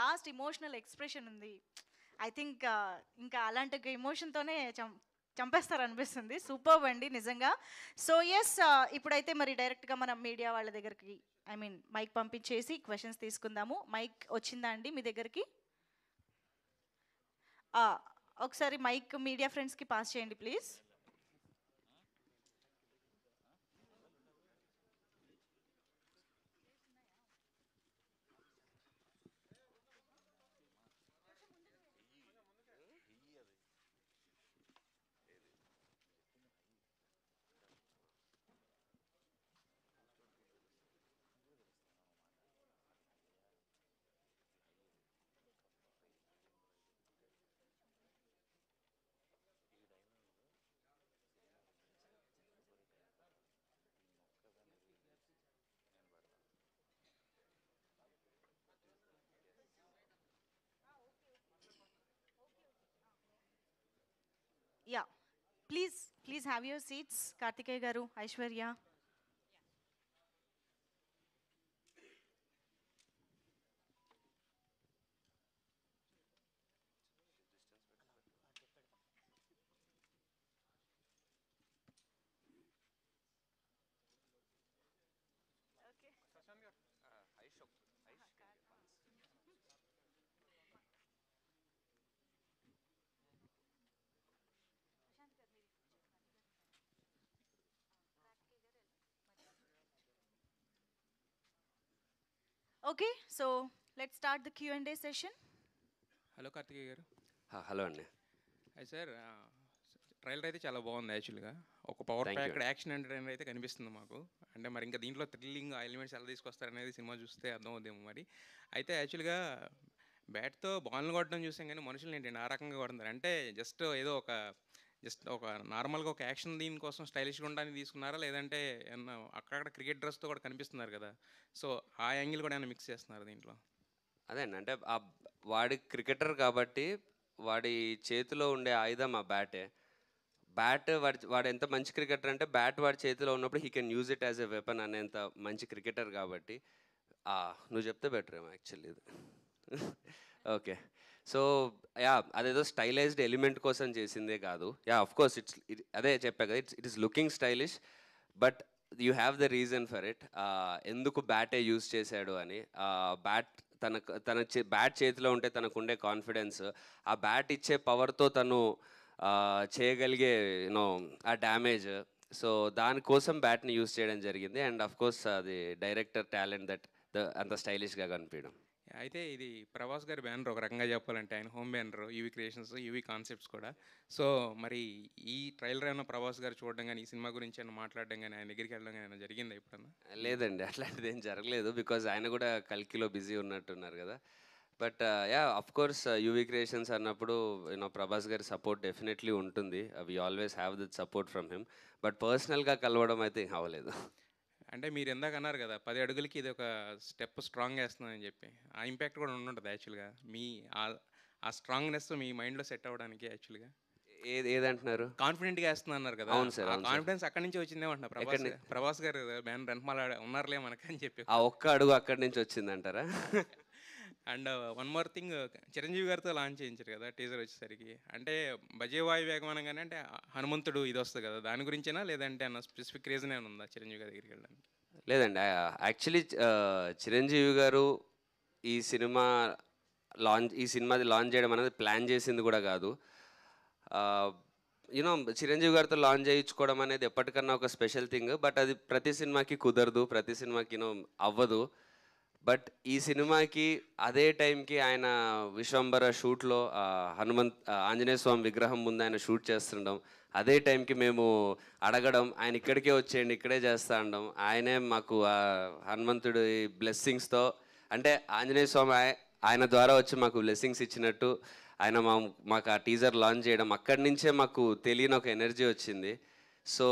Last emotional expression ఉంది I think uh, ఇంకా అలాంటి ఇమోషన్తోనే చం చంపేస్తారు అనిపిస్తుంది సూపర్ అండి నిజంగా సో ఎస్ uh, ఇప్పుడైతే మరి డైరెక్ట్గా మనం మీడియా వాళ్ళ దగ్గరికి ఐ మీన్ మైక్ పంపించేసి క్వశ్చన్స్ తీసుకుందాము మైక్ వచ్చిందా అండి మీ దగ్గరికి uh, ఒకసారి మైక్ మీడియా ఫ్రెండ్స్కి పాస్ చేయండి please please please have your seats Karthikeya garu Aishwarya okay so let start the Q and A session hello Karthikeya garu hello అండి అది సార్ ట్రైలర్ అయితే చాలా బాగుంది యాక్చువల్గా ఒక పవర్ ప్యాక్ యాక్షన్ ఎంటర్టైనర్ అయితే కనిపిస్తుంది మాకు అంటే మరి ఇంకా దీంట్లో థ్రిల్లింగ్ ఎలిమెంట్స్ ఎలా తీసుకొస్తారనేది సినిమా చూస్తే అర్థం అవుదేమో మరి అయితే యాక్చువల్గా బ్యాట్తో బాల్ కొట్టడం చూసాం కానీ మనుషులు ఏంటంటే ఆ రకంగా కొడతారు అంటే జస్ట్ ఏదో ఒక జస్ట్ ఒక నార్మల్గా ఒక యాక్షన్ దీనికోసం స్టైలిష్గా ఉండడానికి తీసుకున్నారా లేదంటే ఏమన్నా అక్కడక్కడ క్రికెట్ డ్రెస్తో కూడా కనిపిస్తున్నారు కదా సో ఆ యాంగిల్ కూడా ఏమైనా మిక్స్ చేస్తున్నారు దీంట్లో అదే అండి అంటే ఆ వాడి క్రికెటర్ కాబట్టి వాడి చేతిలో ఉండే ఆయుధం ఆ బ్యాటే బ్యాట్ వాడి వాడు ఎంత మంచి క్రికెటర్ అంటే బ్యాట్ వాడి చేతిలో ఉన్నప్పుడు he can use it as a weapon అనేంత మంచి క్రికెటర్ కాబట్టి నువ్వు చెప్తే బెటర్ ఏమో యాక్చువల్లీ ఇది ఓకే సో యా అదేదో స్టైలైజ్డ్ ఎలిమెంట్ కోసం చేసిందే కాదు యా అఫ్ కోర్స్ ఇట్స్ అదే చెప్పా కదా it's it is looking stylish but you have the reason for it ఎందుకు బ్యాటే యూజ్ చేశాడు అని బ్యాట్ తన తన బ్యాట్ చేతిలో ఉంటే తనకుండే కాన్ఫిడెన్స్ ఆ బ్యాట్ ఇచ్చే పవర్తో తను చేయగలిగే యూనో ఆ డ్యామేజ్ సో దానికోసం బ్యాట్ని యూజ్ చేయడం జరిగింది అండ్ అఫ్ కోర్స్ అది డైరెక్టర్ టాలెంట్ దట్ అంత స్టైలిష్గా కనిపించడం అయితే ఇది ప్రభాస్ గారి బ్యానర్ ఒక రకంగా చెప్పాలంటే ఆయన home banner UV Creations UV Concepts కూడా సో మరి ఈ ట్రైలర్ ఏమైనా ప్రభాస్ గారు చూడడం కానీ ఈ సినిమా గురించి ఏమైనా మాట్లాడడం కానీ ఆయన దగ్గరికి వెళ్ళడం కానీ ఏమైనా జరిగిందా ఎప్పుడన్నా లేదండి అట్లాంటిది ఏం జరగలేదు బికాజ్ ఆయన కూడా కల్కిలో బిజీ ఉన్నట్టున్నారు కదా but yeah of course UV Creations అన్నప్పుడు you know Prabhas garu support definitely ఉంటుంది we always have that support from him but పర్సనల్గా కలవడం అయితే అవ్వలేదు అంటే మీరు ఇందాక అన్నారు కదా పది అడుగులకి ఇది ఒక స్టెప్ స్ట్రాంగ్ వేస్తుందని చెప్పి ఆ ఇంపాక్ట్ కూడా ఉండుంటుంది యాక్చువల్గా మీ ఆ స్ట్రాంగ్నెస్ మీ మైండ్లో సెట్ అవ్వడానికి యాక్చువల్గా ఏది ఏదంటున్నారు కాన్ఫిడెంట్ గా అన్నారు కదా అవును సార్ కాన్ఫిడెన్స్ అక్కడి నుంచి వచ్చిందేమంటున్నా ప్రభాస్ ప్రభాస్ గారు బ్యాన్ రెంట్మాల ఉన్నారులే మనకని చెప్పి ఆ ఒక్క అడుగు అక్కడి నుంచి వచ్చిందంటారా and one more thing Chiranjeevi గారితో లాంచ్ చేయించారు కదా టీజర్ వచ్చేసరికి అంటే బజేవాయు వేగమనగానే అంటే హనుమంతుడు ఇది వస్తుంది కదా దాని గురించేనా లేదంటే అన్న స్పెసిఫిక్ రీజన్ ఏమైనా ఉందా చిరంజీవి గారి దగ్గరికి వెళ్ళడానికి లేదండి యాక్చువల్లీ చిరంజీవి గారు ఈ సినిమా లాంచ్ ఈ సినిమాది లాంచ్ చేయడం అనేది ప్లాన్ చేసింది కూడా కాదు యూనో చిరంజీవి గారితో లాంచ్ చేయించుకోవడం అనేది ఎప్పటికన్నా ఒక స్పెషల్ థింగ్ బట్ అది ప్రతి సినిమాకి కుదరదు ప్రతి సినిమాకి యూనో అవ్వదు బట్ ఈ సినిమాకి అదే టైంకి ఆయన విశ్వంబర షూట్లో హనుమంత్ ఆంజనేయ స్వామి విగ్రహం ముందు ఆయన షూట్ చేస్తుండడం అదే టైంకి మేము అడగడం ఆయన ఇక్కడికే వచ్చేయండి ఇక్కడే చేస్తా ఉండడం ఆయనే మాకు హనుమంతుడి బ్లెస్సింగ్స్తో అంటే ఆంజనేయ స్వామి ఆయన ద్వారా వచ్చి మాకు బ్లెస్సింగ్స్ ఇచ్చినట్టు ఆయన మా మాకు ఆ టీజర్ లాంచ్ చేయడం అక్కడి నుంచే మాకు తెలియని ఒక ఎనర్జీ వచ్చింది సో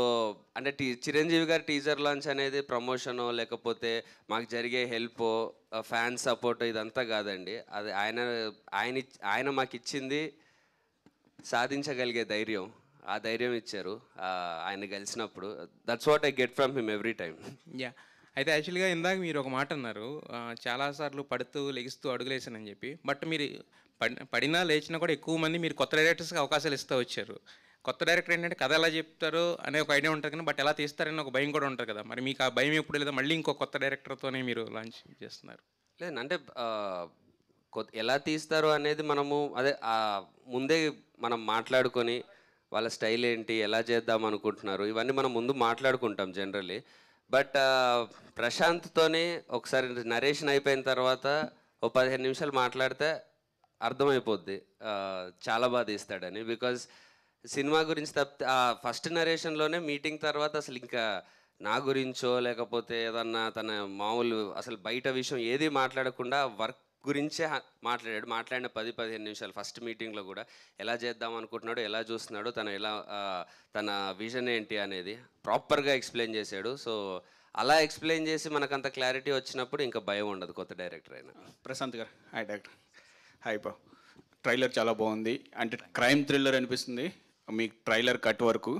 అంటే టీ చిరంజీవి గారి టీజర్ లాంచ్ అనేది ప్రమోషనో లేకపోతే మాకు జరిగే హెల్ప్ ఫ్యాన్ సపోర్ట్ ఇదంతా కాదండి అది ఆయన ఆయన ఆయన మాకు ఇచ్చింది సాధించగలిగే ధైర్యం ఆ ధైర్యం ఇచ్చారు ఆయన కలిసినప్పుడు that's what I get from him every time yeah అయితే యాక్చువల్గా ఇందాక మీరు ఒక మాట అన్నారు చాలాసార్లు పడుతూ లెగిస్తూ అడుగులేసానని చెప్పి బట్ మీరు పడినా లేచినా కూడా ఎక్కువ మంది మీరు కొత్త డైరెక్టర్స్కి అవకాశాలు ఇస్తూ వచ్చారు కొత్త డైరెక్టర్ ఏంటంటే కథ ఎలా చెప్తారో అనే ఒక ఐడియా ఉంటుంది కానీ బట్ ఎలా తీస్తారని ఒక భయం కూడా ఉంటుంది కదా మరి మీకు ఆ భయం ఎప్పుడు లేదా మళ్ళీ ఇంకో కొత్త డైరెక్టర్తోనే మీరు లాంచ్ చేస్తున్నారు లేదంటే కొత్త ఎలా తీస్తారు అనేది మనము అదే ముందే మనం మాట్లాడుకొని వాళ్ళ స్టైల్ ఏంటి ఎలా చేద్దాం అనుకుంటున్నారు ఇవన్నీ మనం ముందు మాట్లాడుకుంటాం జనరల్లీ బట్ ప్రశాంత్తోనే ఒకసారి నరేషన్ అయిపోయిన తర్వాత ఓ పదిహేను నిమిషాలు మాట్లాడితే అర్థమైపోద్ది చాలా బాగా తీస్తాడని బికాజ్ సినిమా గురించి తప్పితే ఆ ఫస్ట్ నరేషన్లోనే మీటింగ్ తర్వాత అసలు ఇంకా నా గురించో లేకపోతే ఏదన్నా తన మామూలు అసలు బయట విషయం ఏది మాట్లాడకుండా వర్క్ గురించే మాట్లాడాడు మాట్లాడిన పది పదిహేను నిమిషాలు ఫస్ట్ మీటింగ్లో కూడా ఎలా చేద్దాం అనుకుంటున్నాడు ఎలా చూస్తున్నాడు తను ఎలా తన విజన్ ఏంటి అనేది ప్రాపర్గా ఎక్స్ప్లెయిన్ చేశాడు సో అలా ఎక్స్ప్లెయిన్ చేసి మనకంత క్లారిటీ వచ్చినప్పుడు ఇంకా భయం ఉండదు కొత్త డైరెక్టర్ అయినా Prashanth garu hi director hi పా ట్రైలర్ చాలా బాగుంది అంటే క్రైమ్ థ్రిల్లర్ అనిపిస్తుంది మీ ట్రైలర్ కట్ వరకు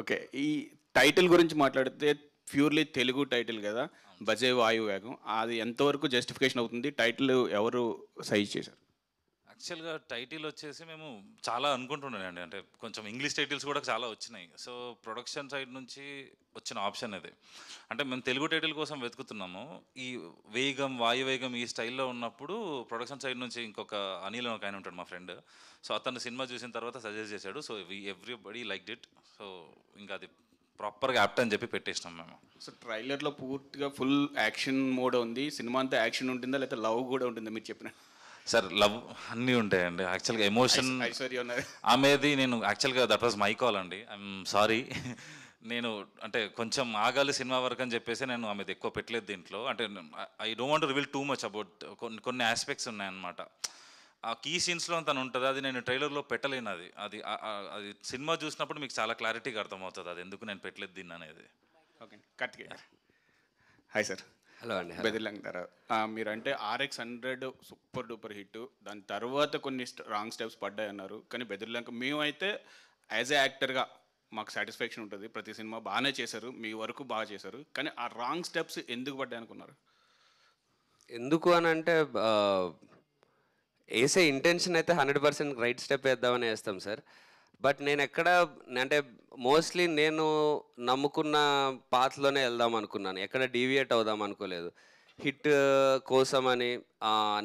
ఓకే ఈ టైటిల్ గురించి మాట్లాడితే ప్యూర్లీ తెలుగు టైటిల్ కదా బజే వాయువేగం అది ఎంతవరకు జస్టిఫికేషన్ అవుతుంది టైటిల్ ఎవరు సైజ్ చేశారు యాక్చువల్గా టైటిల్ వచ్చేసి మేము చాలా అనుకుంటున్నానండి అంటే కొంచెం ఇంగ్లీష్ టైటిల్స్ కూడా చాలా వచ్చినాయి సో ప్రొడక్షన్ సైడ్ నుంచి వచ్చిన ఆప్షన్ అది అంటే మేము తెలుగు టైటిల్ కోసం వెతుకుతున్నాము ఈ వేగం వాయువేగం ఈ స్టైల్లో ఉన్నప్పుడు ప్రొడక్షన్ సైడ్ నుంచి ఇంకొక అనిల్ ఒక ఆయన ఉంటాడు మా ఫ్రెండ్ సో అతను సినిమా చూసిన తర్వాత సజెస్ట్ చేశాడు so we everybody like it so ఇంకా అది ప్రాపర్గా యాప్ట్ అని చెప్పి పెట్టేసినాం మేము సో ట్రైలర్లో పూర్తిగా ఫుల్ యాక్షన్ మోడ్ ఉంది సినిమా అంతా యాక్షన్ ఉంటుందా లేకపోతే లవ్ కూడా ఉంటుందా మీరు చెప్పిన సార్ లవ్ అన్నీ ఉంటాయండి యాక్చువల్గా ఎమోషన్ ఆమెది నేను యాక్చువల్గా దట్ వాజ్ మై కాల్ అండి ఐఎమ్ సారీ నేను అంటే కొంచెం ఆగాలి సినిమా వరకు అని చెప్పేసి నేను ఆమెది ఎక్కువ పెట్టలేదు దీంట్లో అంటే I don't want reveal too much about కొన్ని కొన్ని ఆస్పెక్ట్స్ ఉన్నాయన్నమాట ఆ కీ సీన్స్లో తను ఉంటుంది అది నేను ట్రైలర్లో పెట్టలేను అది అది అది సినిమా చూసినప్పుడు మీకు చాలా క్లారిటీగా అర్థమవుతుంది అది ఎందుకు నేను పెట్టలేదు దీన్ని అనేది okay cut hi sir hello అండి బెదిలంగ్ తర్వాత అంటే RX hundred super duper hit దాని తర్వాత కొన్ని రాంగ్ స్టెప్స్ పడ్డాయి అన్నారు కానీ బెదిరిలంక మేమైతే యాజ్ ఏ యాక్టర్గా మాకు సాటిస్ఫాక్షన్ ఉంటుంది ప్రతి సినిమా బాగానే చేశారు మీ వరకు బాగా చేశారు కానీ ఆ రాంగ్ స్టెప్స్ ఎందుకు పడ్డాయి అనుకున్నారు ఎందుకు అని అంటే వేసే ఇంటెన్షన్ అయితే హండ్రెడ్ పర్సెంట్ రైట్ స్టెప్ వేద్దామని వేస్తాం సార్ బట్ నేను ఎక్కడ అంటే మోస్ట్లీ నేను నమ్ముకున్న పాత్లోనే వెళ్దాం అనుకున్నాను ఎక్కడ డీవియేట్ అవుదాం అనుకోలేదు హిట్ కోసమని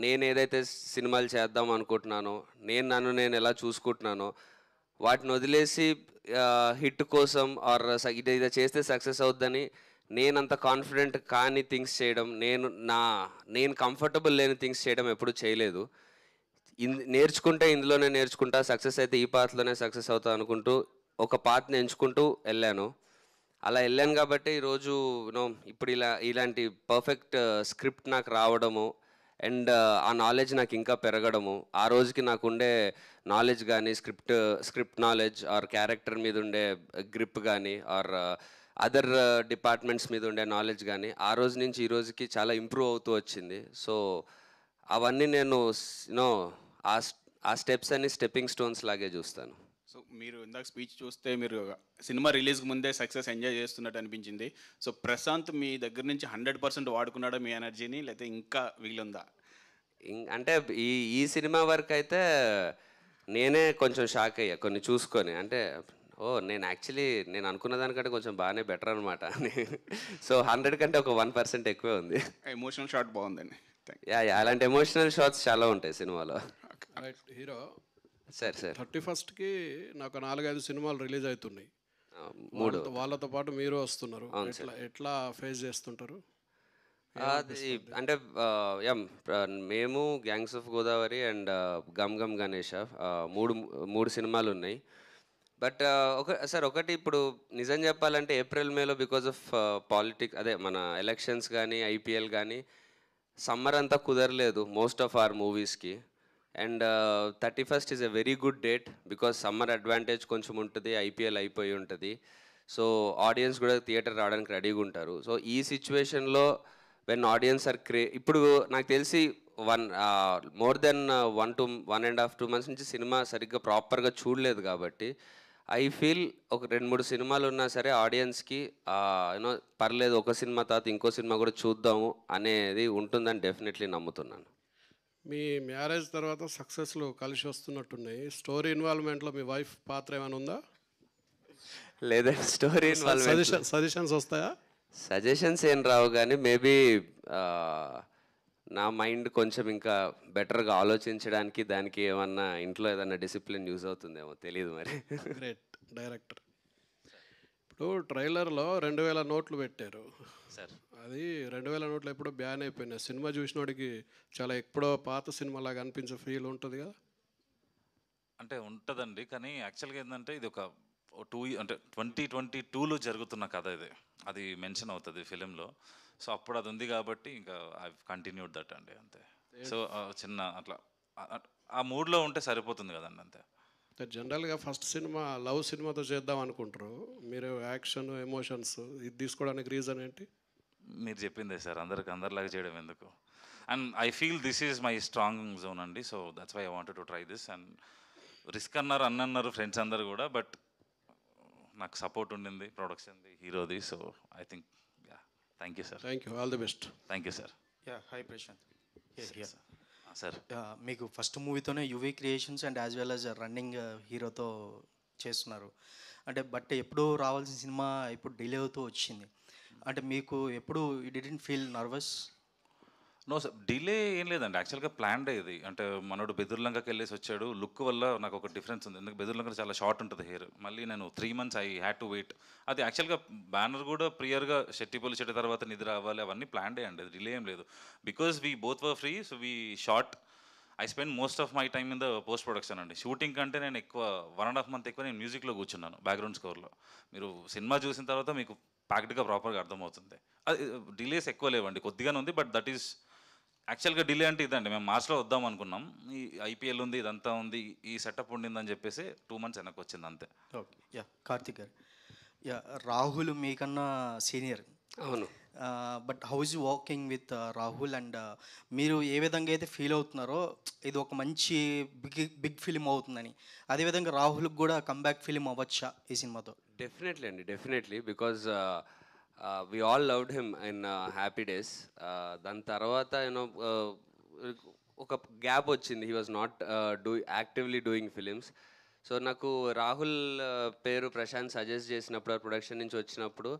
నేను ఏదైతే సినిమాలు చేద్దాం అనుకుంటున్నానో నేను నన్ను నేను ఎలా చూసుకుంటున్నానో వాటిని వదిలేసి హిట్ కోసం ఆర్ ఇది ఇది చేస్తే సక్సెస్ అవుద్దని నేనంత కాన్ఫిడెంట్ కాని థింగ్స్ చేయడం నేను నా నేను కంఫర్టబుల్ లేని థింగ్స్ చేయడం ఎప్పుడు చేయలేదు నేర్చుకుంటే ఇందులోనే నేర్చుకుంటా సక్సెస్ అయితే ఈ పాత్లోనే సక్సెస్ అవుతా అనుకుంటూ ఒక పాత్ని ఎంచుకుంటూ వెళ్ళాను అలా వెళ్ళాను కాబట్టి ఈరోజు నో ఇప్పుడు ఇలా ఇలాంటి పర్ఫెక్ట్ స్క్రిప్ట్ uh, నాకు రావడము అండ్ uh, ఆ నాలెడ్జ్ నాకు ఇంకా పెరగడము ఆ రోజుకి నాకుండే నాలెడ్జ్ కానీ script script knowledge or character మీద ఉండే గ్రిప్ కానీ ఆర్ అదర్ డిపార్ట్మెంట్స్ మీద ఉండే నాలెడ్జ్ కానీ ఆ రోజు నుంచి ఈ రోజుకి చాలా ఇంప్రూవ్ అవుతూ వచ్చింది సో అవన్నీ నేను యూనో ఆ ఆ స్టెప్స్ అన్ని స్టెప్పింగ్ స్టోన్స్ లాగే చూస్తాను సో మీరు ఇందాక స్పీచ్ చూస్తే మీరు సినిమా రిలీజ్ ముందే సక్సెస్ ఎంజాయ్ చేస్తున్నట్టు అనిపించింది సో ప్రశాంత్ మీ దగ్గర నుంచి హండ్రెడ్ పర్సెంట్ వాడుకున్నాడా మీ ఎనర్జీని లేకపోతే ఇంకా వీలుందా అంటే ఈ ఈ సినిమా వరకు అయితే నేనే కొంచెం షాక్ అయ్యా కొన్ని చూసుకొని అంటే ఓ నేను యాక్చువల్లీ నేను అనుకున్న దానికంటే కొంచెం బాగానే బెటర్ అనమాట సో హండ్రెడ్ కంటే ఒక వన్ పర్సెంట్ ఎక్కువే ఉంది ఎమోషనల్ షాట్ బాగుందండి యా అలాంటి ఎమోషనల్ షాట్స్ చాలా ఉంటాయి సినిమాలో రైట్ హీరో సరే సరే థర్టీ ఫస్ట్కి నాకు నాలుగైదు సినిమాలు రిలీజ్ అవుతున్నాయి మూడు వాళ్ళతో పాటు మీరు వస్తున్నారు ఎట్లా ఎట్లా ఫేస్ చేస్తుంటారు అది అంటే మేము Gangs of Godavari and Gam Gam Ganesh మూడు మూడు సినిమాలు ఉన్నాయి బట్ ఒక సార్ ఒకటి ఇప్పుడు నిజం చెప్పాలంటే ఏప్రిల్ మేలో బికాజ్ ఆఫ్ పాలిటిక్ అదే మన ఎలక్షన్స్ కానీ ఐపీఎల్ కానీ సమ్మర్ అంతా కుదరలేదు మోస్ట్ ఆఫ్ ఆర్ మూవీస్కి and thirty first is a very good date because summer advantage కొంచెం ఉంటుంది ఐపీఎల్ అయిపోయి ఉంటుంది సో ఆడియన్స్ కూడా థియేటర్ రావడానికి రెడీగా ఉంటారు సో ఈ సిచ్యువేషన్లో వెన్ ఆడియన్స్ ఆర్ క్రే ఇప్పుడు నాకు తెలిసి one more then one two one and half two months నుంచి సినిమా సరిగ్గా ప్రాపర్గా చూడలేదు కాబట్టి ఐ ఫీల్ ఒక రెండు మూడు సినిమాలు ఉన్నా సరే ఆడియన్స్కి యూనో పర్లేదు ఒక సినిమా తర్వాత ఇంకో సినిమా కూడా చూద్దాము అనేది ఉంటుందని డెఫినెట్లీ నమ్ముతున్నాను మీ మ్యారేజ్ తర్వాత సక్సెస్లు కలిసి వస్తున్నట్టున్నాయి స్టోరీ ఇన్వాల్వ్మెంట్లో మీ వైఫ్ పాత్ర ఏమైనా ఉందా లేదా స్టోరీ సజెషన్స్ వస్తాయా సజెషన్స్ ఏం రావు కానీ మేబీ నా మైండ్ కొంచెం ఇంకా బెటర్గా ఆలోచించడానికి దానికి ఏమన్నా ఇంట్లో ఏదన్నా డిసిప్లిన్ యూజ్ అవుతుందేమో తెలియదు మరి గ్రేట్ డైరెక్టర్ ఇప్పుడు ట్రైలర్లో రెండు వేల నోట్లు పెట్టారు సార్ అది రెండు వేల నోట్లు ఎప్పుడో బ్యాన్ అయిపోయినాయి సినిమా చూసినోడికి చాలా ఎప్పుడో పాత సినిమా లాగా అనిపించే ఫీల్ ఉంటుంది కదా అంటే ఉంటుందండి కానీ యాక్చువల్గా ఏంటంటే ఇది ఒక టూ అంటే ట్వంటీ ట్వంటీ టూలో జరుగుతున్న కథ ఇది అది మెన్షన్ అవుతుంది ఫిలింలో సో అప్పుడు అది ఉంది కాబట్టి ఇంకా ఐ కంటిన్యూడ్ దట్ అండి అంతే సో చిన్న అట్లా ఆ మూడ్లో ఉంటే సరిపోతుంది కదండి అంతే జనరల్గా ఫస్ట్ సినిమా లవ్ సినిమాతో చేద్దాం అనుకుంటారు మీరు యాక్షన్ ఎమోషన్స్ ఇది తీసుకోవడానికి రీజన్ ఏంటి మీరు చెప్పిందే సార్ అందరికి అందరిలాగా చేయడం ఎందుకు and I feel this is my strong zone అండి so that's why I want to try this and risk అన్నారు అన్నన్నారు ఫ్రెండ్స్ అందరు కూడా బట్ నాకు సపోర్ట్ ఉండింది ప్రొడక్షన్ది హీరోది so I think yeah thank you sir thank you all the best thank you sir yeah hi Prashanth sir మీకు first మూవీతోనే UV Creations and as well as running హీరోతో చేస్తున్నారు అంటే బట్ ఎప్పుడూ రావాల్సిన సినిమా ఇప్పుడు డిలే అవుతూ వచ్చింది అంటే మీకు ఎప్పుడు you didn't feel nervous no sir delay ఏం లేదండి యాక్చువల్గా ప్లాన్డ్ అయ్యేది అంటే మనోడు బెదుర్లంకకి వెళ్ళేసి వచ్చాడు లుక్ వల్ల నాకు ఒక డిఫరెన్స్ ఉంది ఎందుకంటే బెదుర్లంక చాలా షార్ట్ ఉంటుంది హెయిర్ మళ్ళీ నేను three months I had to wait అది యాక్చువల్గా బ్యానర్ కూడా ప్రియర్గా షెట్టిపల్లి చెట్టు తర్వాత నిద్ర అవ్వాలి అవన్నీ ప్లాన్డే అండి అది డిలే ఏం లేదు because we both were free so we short I spend most of my time in the post production అండి షూటింగ్ కంటే నేను ఎక్కువ వన్ అండ్ హాఫ్ మంత్ ఎక్కువ నేను మ్యూజిక్లో కూర్చున్నాను బ్యాక్గ్రౌండ్ స్కోర్లో మీరు సినిమా చూసిన తర్వాత మీకు ప్యాక్డ్గా ప్రాపర్గా అర్థమవుతుంది అది డిలేస్ ఎక్కువ లేవండి కొద్దిగానే ఉంది బట్ దట్ ఈస్ యాక్చువల్గా డిలే అంటే ఇదండి మేము మార్చ్లో వద్దాం అనుకున్నాం ఈ ఐపీఎల్ ఉంది ఇదంతా ఉంది ఈ సెటప్ ఉండిందని చెప్పేసి టూ మంత్స్ వెనక్కి వచ్చింది అంతే ఓకే యా కార్తిక్ గారు యా రాహుల్ మీకన్నా సీనియర్ అవును but how's working with Rahul and మీరు ఏ విధంగా అయితే ఫీల్ అవుతున్నారో ఇది ఒక మంచి బిగ్ బిగ్ ఫిలిం అవుతుందని అదేవిధంగా రాహుల్కి కూడా కంబ్యాక్ ఫిలిం అవ్వచ్చా ఈ సినిమాతో డెఫినెట్లీ అండి definitely because we all loved him in Happy Days దాని తర్వాత యూనో uh, ఒక గ్యాప్ వచ్చింది he was not do actively doing films so నాకు రాహుల్ uh, పేరు ప్రశాంత్ సజెస్ట్ చేసినప్పుడు ఆ ప్రొడక్షన్ నుంచి వచ్చినప్పుడు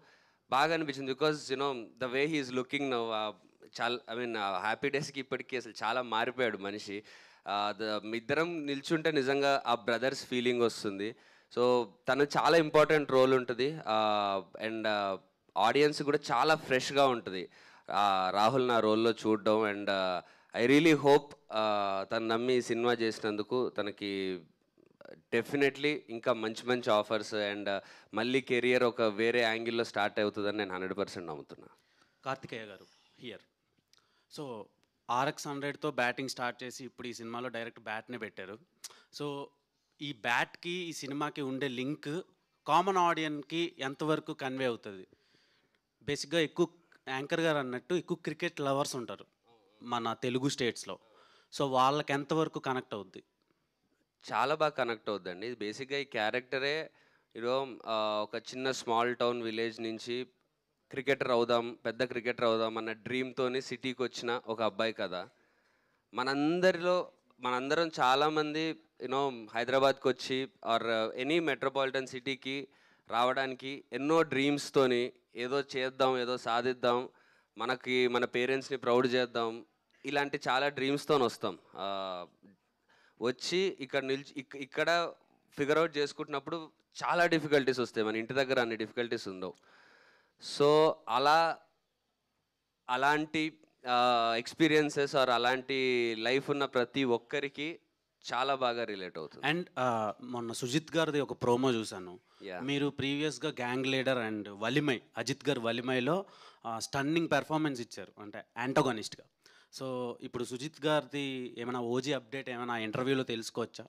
బాగా అనిపించింది because you know the way he's looking now చాలా ఐ మీన్ హ్యాపీ డేస్కి ఇప్పటికీ అసలు చాలా మారిపోయాడు మనిషి uh, ఇద్దరం నిల్చుంటే నిజంగా ఆ బ్రదర్స్ ఫీలింగ్ వస్తుంది సో తను చాలా ఇంపార్టెంట్ రోల్ ఉంటుంది అండ్ ఆడియన్స్ కూడా చాలా ఫ్రెష్గా ఉంటుంది రాహుల్ నా రోల్లో చూడడం అండ్ ఐ రియలీ హోప్ తను నమ్మి సినిమా చేసినందుకు తనకి డెఫినెట్లీ ఇంకా మంచి మంచి ఆఫర్స్ అండ్ మళ్ళీ కెరియర్ ఒక వేరే యాంగిల్లో స్టార్ట్ అవుతుందని నేను హండ్రెడ్ పర్సెంట్ నమ్ముతున్నా Karthikeya garu here so RX హండ్రెడ్తో బ్యాటింగ్ స్టార్ట్ చేసి ఇప్పుడు ఈ సినిమాలో డైరెక్ట్ బ్యాట్నే పెట్టారు సో ఈ బ్యాట్కి ఈ సినిమాకి ఉండే లింక్ కామన్ ఆడియన్కి ఎంతవరకు కన్వే అవుతుంది బేసిక్గా ఎక్కువ యాంకర్ గారు అన్నట్టు ఎక్కువ క్రికెట్ లవర్స్ ఉంటారు మన తెలుగు స్టేట్స్లో సో వాళ్ళకి ఎంతవరకు కనెక్ట్ అవుద్ది చాలా బాగా కనెక్ట్ అవుద్దండి బేసిక్గా ఈ క్యారెక్టరే ఈరోజు ఒక చిన్న స్మాల్ టౌన్ విలేజ్ నుంచి క్రికెటర్ అవుదాం పెద్ద క్రికెటర్ అవుదాం అన్న డ్రీమ్తోనే సిటీకి వచ్చిన ఒక అబ్బాయి కదా మనందరిలో మనందరం చాలామంది యూనో హైదరాబాద్కి వచ్చి ఆర్ ఎనీ మెట్రోపాలిటన్ సిటీకి రావడానికి ఎన్నో డ్రీమ్స్తోని ఏదో చేద్దాం ఏదో సాధిద్దాం మనకి మన పేరెంట్స్ని ప్రౌడ్ చేద్దాం ఇలాంటి చాలా డ్రీమ్స్తో వస్తాం వచ్చి ఇక్కడ నిల్చి ఇక్కడ ఫిగర్ అవుట్ చేసుకుంటున్నప్పుడు చాలా డిఫికల్టీస్ వస్తాయి మన ఇంటి దగ్గర అన్ని డిఫికల్టీస్ ఉండవు సో అలా అలాంటి ఎక్స్పీరియన్సెస్ ఆర్ అలాంటి లైఫ్ ఉన్న ప్రతి ఒక్కరికి చాలా బాగా రిలేట్ అవుతుంది అండ్ మొన్న సుజిత్ గారిది ఒక ప్రోమో చూశాను మీరు ప్రీవియస్గా Gang Leader and Valimai Ajith garu వలిమైలో స్టన్నింగ్ పెర్ఫార్మెన్స్ ఇచ్చారు అంటే యాంటోగానిస్ట్గా సో ఇప్పుడు సుజిత్ గారిది ఏమైనా ఓజీ అప్డేట్ ఏమైనా ఇంటర్వ్యూలో తెలుసుకోవచ్చా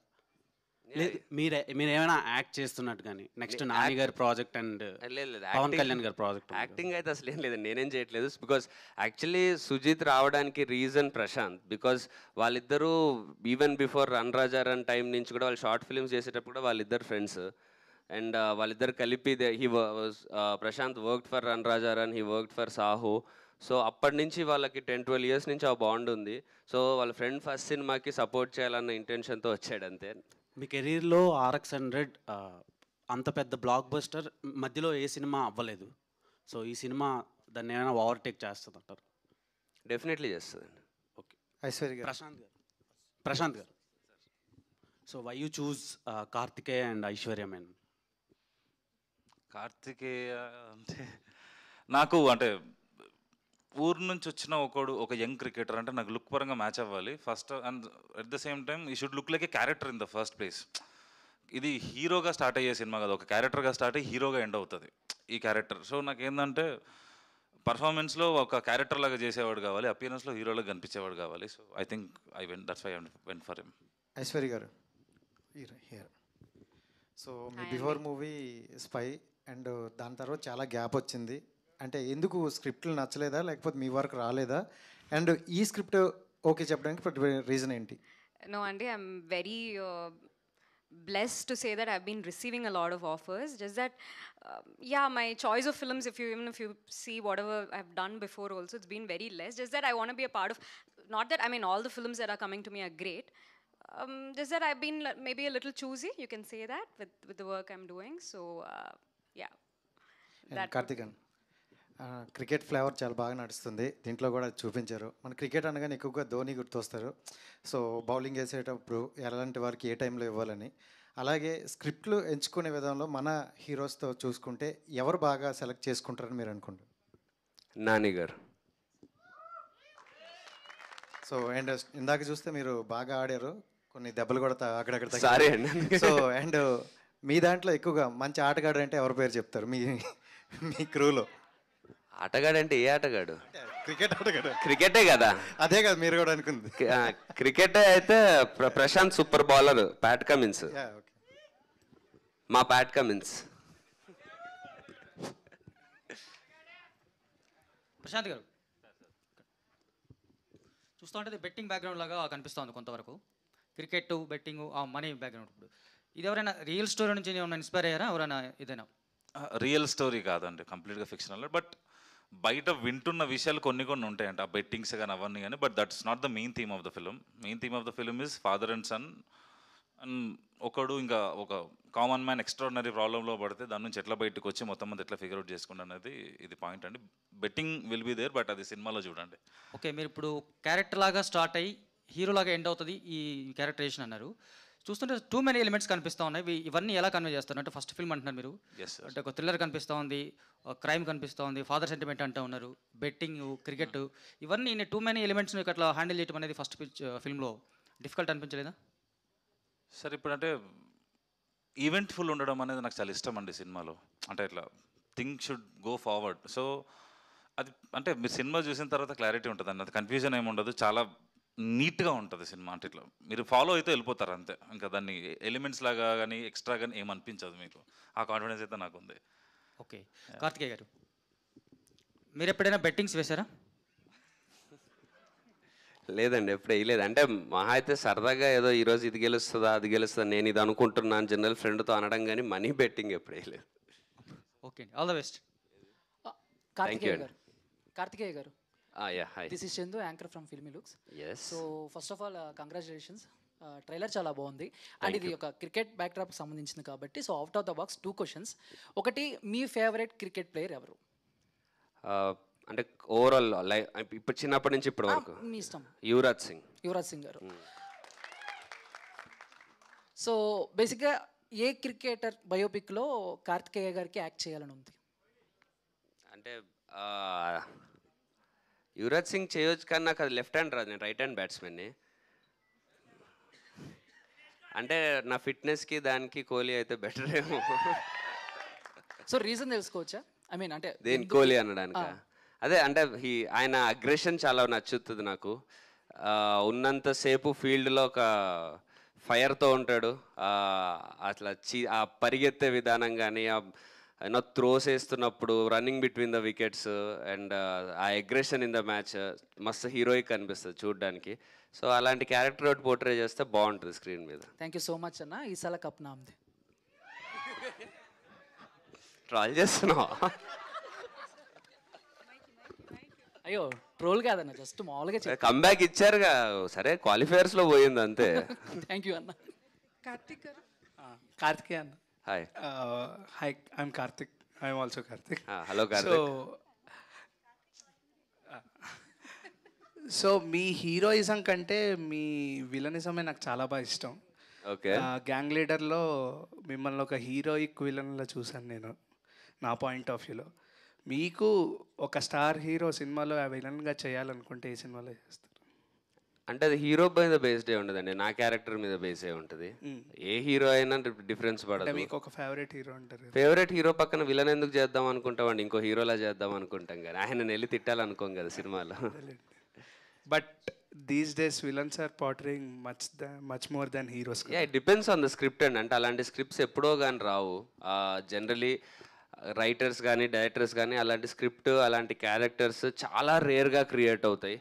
మీరే మీరు ఏమైనా యాక్ట్ చేస్తున్నట్టు కానీ నెక్స్ట్ నాని గారి ప్రాజెక్ట్ అండ్ పవన్ కళ్యాణ్ గారి ప్రాజెక్ట్ యాక్టింగ్ అయితే అసలు ఏం లేదండి నేనేం చేయట్లేదు బికాస్ యాక్చువల్లీ సుజిత్ రావడానికి రీజన్ ప్రశాంత్ బికాస్ వాళ్ళిద్దరూ even before Run Raja Run time నుంచి కూడా వాళ్ళు షార్ట్ ఫిల్మ్స్ చేసేటప్పుడు కూడా వాళ్ళిద్దరు ఫ్రెండ్స్ అండ్ వాళ్ళిద్దరు కలిపి he Prashanth work for Run Raja Run he work for Saaho so అప్పటి నుంచి వాళ్ళకి టెన్ ట్వెల్వ్ ఇయర్స్ నుంచి ఆ బాండ్ ఉంది సో వాళ్ళ ఫ్రెండ్ ఫస్ట్ సినిమాకి సపోర్ట్ చేయాలన్న ఇంటెన్షన్తో వచ్చాడు అంతే మీ కెరీర్లో ఆర్ఎక్స్ హండ్రెడ్ అంత పెద్ద బ్లాక్ బస్టర్ మధ్యలో ఏ సినిమా అవ్వలేదు సో ఈ సినిమా దాన్ని ఏమైనా ఓవర్టేక్ చేస్తుంది అంటారు డెఫినెట్లీ చేస్తుందండి ఓకే ఐశ్వర్య ప్రశాంత్ గారు ప్రశాంత్ గారు so why you choose Kartikeya and Aishwarya Menon Kartikeya అంటే నాకు అంటే ఊరు నుంచి వచ్చిన ఒకడు ఒక యంగ్ క్రికెటర్ అంటే నాకు లుక్ పరంగా మ్యాచ్ అవ్వాలి first and at the same time he should look like a character in the first place ఇది హీరోగా స్టార్ట్ అయ్యే సినిమా కదా ఒక క్యారెక్టర్గా స్టార్ట్ అయ్యి హీరోగా ఎండ్ అవుతుంది ఈ క్యారెక్టర్ సో నాకు ఏంటంటే పర్ఫార్మెన్స్లో ఒక క్యారెక్టర్ లాగా చేసేవాడు కావాలి అపియరెన్స్లో హీరోలాగా కనిపించేవాడు కావాలి so I think I went that's I went for him Aishwarya గారు hero so before movie spy and దాని తర్వాత చాలా గ్యాప్ వచ్చింది అంటే ఎందుకు స్క్రిప్ట్లు నచ్చలేదా లేకపోతే మీ వర్క్ రాలేదా అండ్ ఈ స్క్రిప్ట్ ఓకే చెప్పడానికి రీజన్ ఏంటి నో అండి I'm very blessed to say that I've been receiving a lot of offers. Just that, uh, yeah, my choice of films, if you even if you see whatever I've done before, also it's been very less. Just that I want to be a part of. Not that I mean all the films that are coming to me are great. Um, just that I've been maybe a little choosy. You can say that with with the work I'm doing. So. Uh, కార్తికన్ cricket flavour చాలా బాగా నడుస్తుంది దీంట్లో కూడా చూపించారు మన cricket అనగానే ఎక్కువగా ధోని గుర్తొస్తారు సో బౌలింగ్ వేసేటప్పుడు ఎలాంటి వారికి ఏ టైంలో ఇవ్వాలని అలాగే స్క్రిప్ట్లు ఎంచుకునే విధంలో మన హీరోస్తో చూసుకుంటే ఎవరు బాగా సెలెక్ట్ చేసుకుంటారని మీరు అనుకోండి నాని గారు సో అండ్ uh, ఇందాక చూస్తే మీరు బాగా ఆడారు కొన్ని దెబ్బలు కూడా అక్కడక్కడ సో అండ్ మీ దాంట్లో ఎక్కువగా మంచి ఆటగాడు అంటే ఎవరి పేరు చెప్తారు మీ మీ క్రూలో ఆటగాడు అంటే ఏ ఆటగాడు క్రికెట్ ఆటగాడు క్రికెటే కదా అదే కదా మీరు కూడా అనుకుంది క్రికెట్ అయితే Prashanth super bowler Pat Cummins మా ప్యాట్ కమిన్స్ ప్రశాంత్ గారు చూస్తూ ఉంటే బెట్టింగ్ బ్యాక్గ్రౌండ్ లాగా కనిపిస్తుంది కొంతవరకు క్రికెట్ బెట్టింగ్ మనీ బ్యాక్గ్రౌండ్ ఇప్పుడు ఇది ఎవరైనా రియల్ స్టోరీ నుంచి ఏమైనా ఇన్స్పైర్ అయ్యారా ఎవరైనా ఏదైనా రియల్ స్టోరీ కాదండి కంప్లీట్గా ఫిక్షనల్ బట్ బయట వింటున్న విషయాలు కొన్ని కొన్ని ఉంటాయండి ఆ బెట్టింగ్స్ కానీ అవన్నీ కానీ but that's not the main theme of the film main theme of the film is father and son and ఒకడు ఇంకా ఒక కామన్ మ్యాన్ ఎక్స్ట్రాడినరీ ప్రాబ్లంలో పడితే దాని నుంచి ఎట్లా బయటకు వచ్చి మొత్తం మంది ఎట్లా ఫిగర్అట్ చేసుకుంటా అనేది ఇది పాయింట్ అండి betting will be there but అది సినిమాలో చూడండి ఓకే మీరు ఇప్పుడు క్యారెక్టర్ లాగా స్టార్ట్ అయ్యి హీరోలాగా ఎండ్ అవుతుంది ఈ క్యారెక్టరేషన్ అన్నారు చూస్తుంటే టూ మెనీ ఎలిమెంట్స్ కనిపిస్తూ ఉన్నాయి ఇవన్నీ ఎలా కన్వే చేస్తారు అంటే ఫస్ట్ ఫిల్మ్ అంటున్నారు మీరు అంటే ఒక థ్రిల్లర్ కనిపిస్తూ ఉంది క్రైమ్ కనిపిస్తూ ఉంది ఫాదర్ సెంటిమెంట్ అంటూ ఉన్నారు బెట్టింగ్ క్రికెట్ ఇవన్నీ టూ మెనీ ఎలిమెంట్స్ మీకు అట్లా హ్యాండిల్ చేయడం అనేది ఫస్ట్ ఫిల్మ్లో డిఫికల్ట్ అనిపించలేదా సార్ ఇప్పుడు అంటే ఈవెంట్ఫుల్ ఉండడం అనేది నాకు చాలా ఇష్టం అండి సినిమాలో అంటే ఇట్లా thing should go forward so అది అంటే మీరు సినిమా చూసిన తర్వాత క్లారిటీ ఉంటుంది అండి అది కన్ఫ్యూజన్ ఏమి ఉండదు చాలా నీట్గా ఉంటుంది సినిమా అంటే మీరు ఫాలో అయితే వెళ్ళిపోతారు అంతే ఇంకా దాన్ని ఎలిమెంట్స్ లాగా కానీ ఎక్స్ట్రా కానీ ఏమనిపించదు మీకు ఆ కాన్ఫిడెన్స్ అయితే నాకు ఉంది ఓకే కార్తికేయ గారు మీరు ఎప్పుడైనా బెట్టింగ్స్ వేశారా లేదండి ఎప్పుడు వేయలేదు అంటే మహా అయితే సరదాగా ఏదో ఈరోజు ఇది గెలుస్తుందా అది గెలుస్తుందా నేను ఇది అనుకుంటున్నాను జనరల్ ఫ్రెండ్తో అనడం కానీ మనీ బెట్టింగ్ ఎప్పుడు వేయలేదు okay all the best Kartikeya గారు కార్తికేయ గారు this is Chandu anchor from Filmy Looks so first of all congratulations trailer చాలా బాగుంది అండ్ ఇది ఒక క్రికెట్ బ్యాక్డ్రాప్ సంబంధించింది కాబట్టి so out of the box two questions ఒకటి మీ ఫేవరెట్ క్రికెట్ ప్లేయర్ ఎవరు uh, అంటే ఓవరాల్ ఇప్పుడు చిన్నప్పటి నుంచి ఇప్పుడు ah, వరకు మీ ఇష్టం యువరాజ్ సింగ్ యువరాజ్ సింగ్ గారు సో hmm. బేసిక్గా ఏ క్రికెటర్ బయోపిక్లో కార్తికేయ గారికి యాక్ట్ చేయాలని ఉంది అంటే uh, యువరాజ్ సింగ్ చేయొచ్చు కానీ నాకు అది లెఫ్ట్ హ్యాండ్ రాదు నేను రైట్ హ్యాండ్ బ్యాట్స్మెన్ని అంటే నా ఫిట్నెస్కి దానికి కోహ్లీ అయితే బెటర్ ఏమో సో రీజన్ తెలుసుకోవచ్చా ఐ మీన్ అంటే దేని కోహ్లీ అనడానికి అదే అంటే ఈ ఆయన అగ్రెషన్ చాలా నచ్చుతుంది నాకు ఉన్నంతసేపు ఫీల్డ్లో ఒక ఫైర్తో ఉంటాడు అట్లా చీ ఆ పరిగెత్తే విధానం కానీ ఆ యూనో త్రోస్ వేస్తున్నప్పుడు running between the wickets and ఆ అగ్రెషన్ ఇన్ ద మ్యాచ్ మస్తు హీరోయిక్ అనిపిస్తుంది చూడడానికి సో అలాంటి క్యారెక్టర్ ఒకటి పోర్ట్రే చేస్తే బాగుంటుంది స్క్రీన్ మీద థ్యాంక్ యూ సో మచ్ అన్న ఈసారి కప్ నామ్ది ట్రాల్ చేస్తున్నావా అయ్యో ట్రోల్ కాదన్న జస్ట్ మామూలుగా కంబ్యాక్ ఇచ్చారుగా సరే క్వాలిఫైయర్స్లో పోయింది అంతే థ్యాంక్ యూ అన్న కార్తిక్ కార్తికే అన్న hi hi I'm Karthik I'm also Karthik hello so so మీ హీరోయిజం కంటే మీ విలనిజమే నాకు చాలా బాగా ఇష్టం ఓకే గ్యాంగ్ లీడర్లో మిమ్మల్ని ఒక హీరోయిక్ విలన్లో చూశాను నేను నా పాయింట్ ఆఫ్ వ్యూలో మీకు ఒక స్టార్ హీరో సినిమాలో ఆ విలన్గా చేయాలనుకుంటే ఏ సినిమాలో చేస్తాను అంటే అది హీరో మీద బేస్డ్ ఏ ఉండదండి నా క్యారెక్టర్ మీద బేస్ అయి ఉంటుంది ఏ హీరో అయినా డిఫరెన్స్ పడదు మీకు ఒక ఫేవరెట్ హీరో ఉంటారు ఫేవరెట్ హీరో పక్కన విలన్ ఎందుకు చేద్దాం అనుకుంటామండి ఇంకో హీరోలా చేద్దాం అనుకుంటాం కదా ఆయన వెళ్ళి తిట్టాలనుకోం కదా సినిమాలో but these days villains are pattering much much more than heroes depends on the script అండి అంటే అలాంటి స్క్రిప్ట్స్ ఎప్పుడో కానీ రావు జనరలీ రైటర్స్ కానీ డైరెక్టర్స్ కానీ అలాంటి స్క్రిప్ట్ అలాంటి క్యారెక్టర్స్ చాలా రేర్గా క్రియేట్ అవుతాయి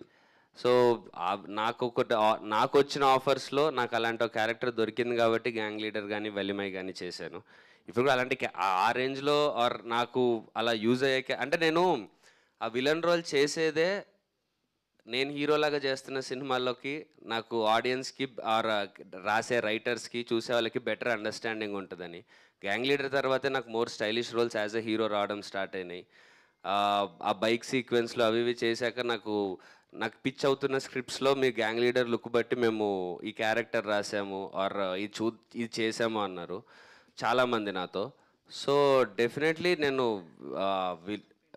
సో నాకు ఒకటి నాకు వచ్చిన ఆఫర్స్లో నాకు అలాంటి ఒక క్యారెక్టర్ దొరికింది కాబట్టి గ్యాంగ్ లీడర్ కానీ వెలిమై కానీ చేశాను ఇప్పుడు కూడా అలాంటి ఆ రేంజ్లో ఆర్ నాకు అలా యూజ్ అయ్యే అంటే నేను ఆ విలన్ రోల్ చేసేదే నేను హీరోలాగా చేస్తున్న సినిమాల్లోకి నాకు ఆడియన్స్కి ఆర్ రాసే రైటర్స్కి చూసే వాళ్ళకి బెటర్ అండర్స్టాండింగ్ ఉంటుందని గ్యాంగ్ లీడర్ తర్వాతే నాకు more stylish roles as a hero రావడం స్టార్ట్ అయినాయి ఆ బైక్ సీక్వెన్స్లు అవి ఇవి చేశాక నాకు నాకు పిచ్ అవుతున్న స్క్రిప్ట్స్లో మీ గ్యాంగ్ లీడర్ లుక్ బట్టి మేము ఈ క్యారెక్టర్ రాసాము ఆర్ ఇది చూ ఇది చేసాము అన్నారు చాలామంది నాతో సో డెఫినెట్లీ నేను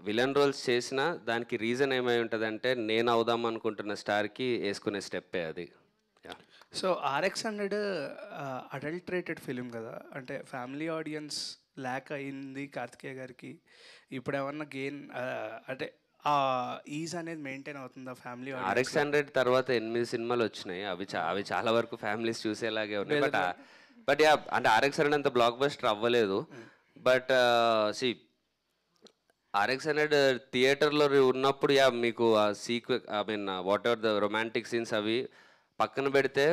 విలన్ రోల్స్ చేసిన దానికి రీజన్ ఏమై ఉంటుందంటే నేను అవుదాం అనుకుంటున్న స్టార్కి వేసుకునే స్టెప్పే అది so RX hundred adulterated film కదా అంటే ఫ్యామిలీ ఆడియన్స్ ల్యాక్ అయింది కార్తికేయ గారికి ఇప్పుడు ఏమన్నా గెయిన్ uh, అంటే ఈజ్ అనేది మెయింటైన్ అవుతుందా ఫ్యామిలీ ఆర్ఎక్స్ హండ్రెడ్ తర్వాత ఎనిమిది సినిమాలు వచ్చినాయి అవి అవి చాలా వరకు ఫ్యామిలీస్ చూసేలాగే ఉన్నాయి బట్ బట్ యా అంటే ఆర్ఎక్స్ హండ్రెడ్ అంత బ్లాక్ బస్టర్ అవ్వలేదు బట్ సి ఆర్ఎక్స్ హండ్రెడ్ థియేటర్లో ఉన్నప్పుడు యా మీకు ఆ సీక్వె I mean whatever the romantic scenes అవి పక్కన పెడితే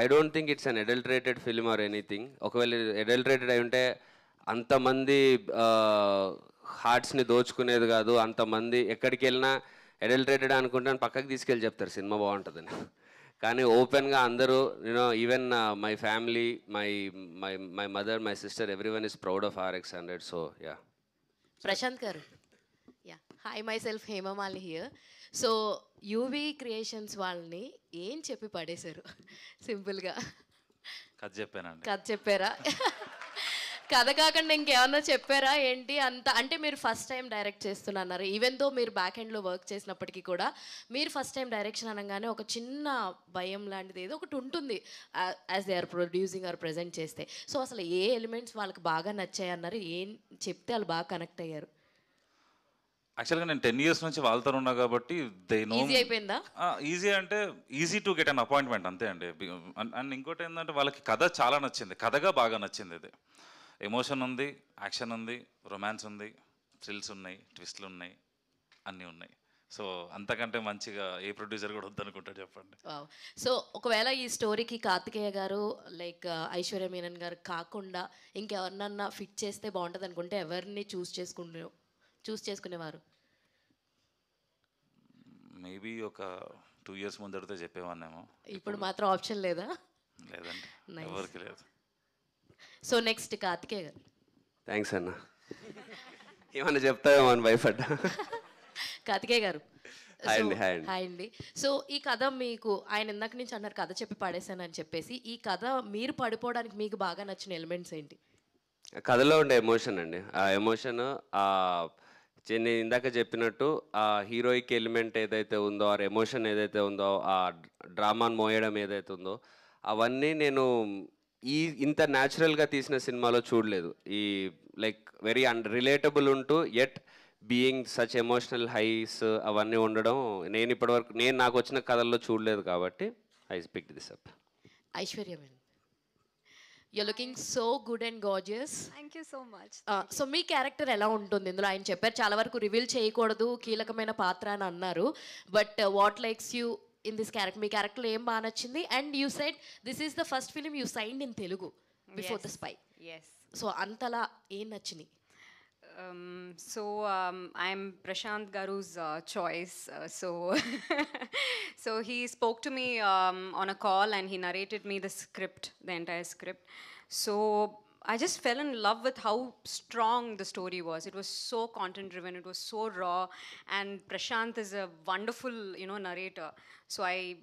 I don't think it's an adulterated film or anything ఒకవేళ అడల్టరేటెడ్ అయి ఉంటే అంతమంది హార్ట్స్ని దోచుకునేది కాదు అంతమంది ఎక్కడికి వెళ్ళినా అడల్టరేటెడ్ అనుకుంటే పక్కకి తీసుకెళ్ళి చెప్తారు సినిమా బాగుంటుందని కానీ ఓపెన్గా అందరూ you know even my family my my my mother my sister everyone is proud of R X hundred so yeah Prashanth గారు yeah hi myself Hemamali here so UV creations వాళ్ళని ఏం చెప్పి పడేశారు సింపుల్గా కథ చెప్పానండి కథ చెప్పారా కథ కాకుండా ఇంకేమన్నా చెప్పారా ఏంటి అంత అంటే మీరు ఫస్ట్ టైం డైరెక్ట్ చేస్తున్నారు ఈవెన్ దో మీరు బ్యాక్ ఎండ్లో వర్క్ చేసినప్పటికీ కూడా మీరు ఫస్ట్ టైం డైరెక్షన్ అనగానే ఒక చిన్న భయం లాంటిది ఏదో ఒకటి ఉంటుంది as they are producing or present చేస్తే సో అసలు ఏ ఎలిమెంట్స్ వాళ్ళకి బాగా నచ్చాయి అన్నారు ఏం చెప్తే వాళ్ళు బాగా కనెక్ట్ అయ్యారు యాక్చువల్గా నేను టెన్ ఇయర్స్ నుంచి వాళ్ళతో ఉన్నా కాబట్టి దే నో అయిపోయిందా ఈజీ అంటే easy to get an appointment అంతే అండి అండ్ ఇంకోటి ఏంటంటే వాళ్ళకి కథ చాలా నచ్చింది కథగా బాగా నచ్చింది ఇది ఎమోషన్ ఉంది యాక్షన్ ఉంది రొమాన్స్ ఉంది థ్రిల్స్ ఉన్నాయి ట్విస్ట్లు ఉన్నాయి అన్నీ ఉన్నాయి సో అంతకంటే మంచిగా ఏ ప్రొడ్యూసర్ కూడా వద్దనుకుంటారు చెప్పండి సో ఒకవేళ ఈ స్టోరీకి కార్తికేయ గారు లైక్ uh, ఐశ్వర్య మీనన్ గారు కాకుండా ఇంకెవరినన్నా ఫిట్ చేస్తే బాగుంటుంది అనుకుంటే ఎవరిని చూస్ చేసుకుంటున్నావు చూస్ చేసుకునేవారు మేబీ ఒక టూ ఇయర్స్ ముందరితో చెప్పేవాన్నేమో ఇప్పుడు మాత్రం ఆప్షన్ లేదా లేదండి ఎవరికి లేదు సో నెక్స్ట్ కార్తికే గారు థ్యాంక్స్ అన్న ఏమన్నా చెప్తావేమో అని భయపడ్డా కార్తికే గారు అండి హాయ్ అండి హాయ్ అండి సో ఈ కథ మీకు ఆయన ఇందాక నుంచి అన్నారు కథ చెప్పి అని చెప్పేసి ఈ కథ మీరు పడిపోవడానికి మీకు బాగా నచ్చిన ఎలిమెంట్స్ ఏంటి కథలో ఉండే ఎమోషన్ అండి ఆ ఎమోషన్ ఆ నేను ఇందాక చెప్పినట్టు ఆ హీరోయిక్ ఎలిమెంట్ ఏదైతే ఉందో ఆ ఎమోషన్ ఏదైతే ఉందో ఆ డ్రామాను మోయడం ఏదైతే ఉందో అవన్నీ నేను ఈ ఇంత న్యాచురల్గా తీసిన సినిమాలో చూడలేదు ఈ లైక్ వెరీ అన్ రిలేటబుల్ ఉంటూ at being such emotional highs అవన్నీ ఉండడం నేను ఇప్పటివరకు నేను నాకు వచ్చిన కథల్లో చూడలేదు కాబట్టి ఐ స్పిక్ దిస్ అప్ ఐశ్వర్యమైన you looking so good and gorgeous thank you so much so మీ క్యారెక్టర్ ఎలా ఉంటుంది ఇందులో ఆయన చెప్పారు చాలా వరకు రివీల్ చేయకూడదు కీలకమైన పాత్ర అని అన్నారు but what likes you in this character మీ క్యారెక్టర్లో ఏం బాగా నచ్చింది and you side this is the first film you sign in Telugu before the spy so అంతలా ఏం నచ్చినాయి Um, so um, I'm Prashant Garu's uh, choice. Uh, so, so he spoke to me um, on a call and he narrated me the script, the entire script. So I just fell in love with how strong the story was. It was so content driven, it was so raw, and Prashant is a wonderful, you know, narrator. So I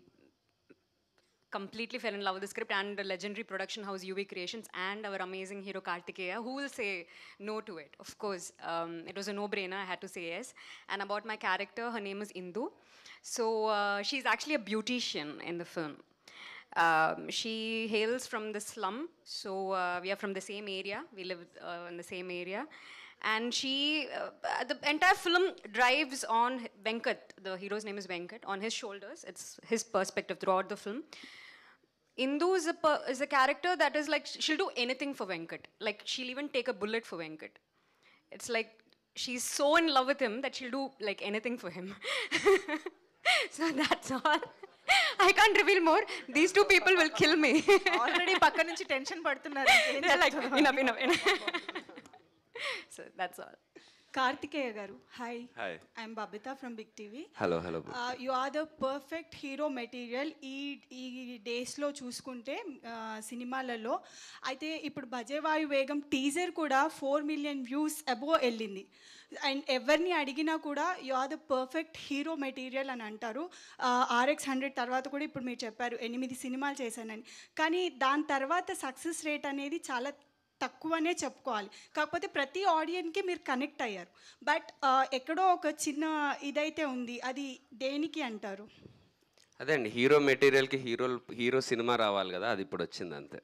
completely fell in love with the script and the legendary production house UV Creations and our amazing hero Kartikeya. Who will say no to it? Of course, um, it was a no-brainer. I had to say yes. And about my character, her name is Indu. So uh, she's actually a beautician in the film. Um, she hails from the slum, so uh, we are from the same area. We live uh, in the same area, and she, uh, the entire film drives on Venkat. The hero's name is Venkat on his shoulders. It's his perspective throughout the film. Indu is a, is a character that is like, she'll do anything for Venkat. Like, she'll even take a bullet for Venkat. It's like, she's so in love with him that she'll do like anything for him. so that's all. I can't reveal more. These two people will kill me. Already పక్క నుంచి tension పడుతున్నారు. Like, enough, enough, enough. so that's all. Kartikeya గారు hi hi I'm Babitha from Big TV hello hello you are the perfect hero material ఈ ఈ డేస్లో చూసుకుంటే uh, సినిమాలలో అయితే ఇప్పుడు భజేవాయు వేగం టీజర్ కూడా ఫోర్ మిలియన్ వ్యూస్ అబోవ్ వెళ్ళింది అండ్ ఎవరిని అడిగినా కూడా you are the perfect hero material అని అంటారు ఆర్ఎక్స్ uh, హండ్రెడ్ తర్వాత కూడా ఇప్పుడు మీరు చెప్పారు ఎనిమిది సినిమాలు చేశానని కానీ దాని తర్వాత సక్సెస్ రేట్ అనేది చాలా తక్కువనే చెప్పుకోవాలి కాకపోతే ప్రతి ఆడియన్కి మీరు కనెక్ట్ అయ్యారు బట్ ఎక్కడో ఒక చిన్న ఇదైతే ఉంది అది దేనికి అంటారు అదే అండి హీరో మెటీరియల్కి హీరో హీరో సినిమా రావాలి కదా అది ఇప్పుడు వచ్చింది అంతే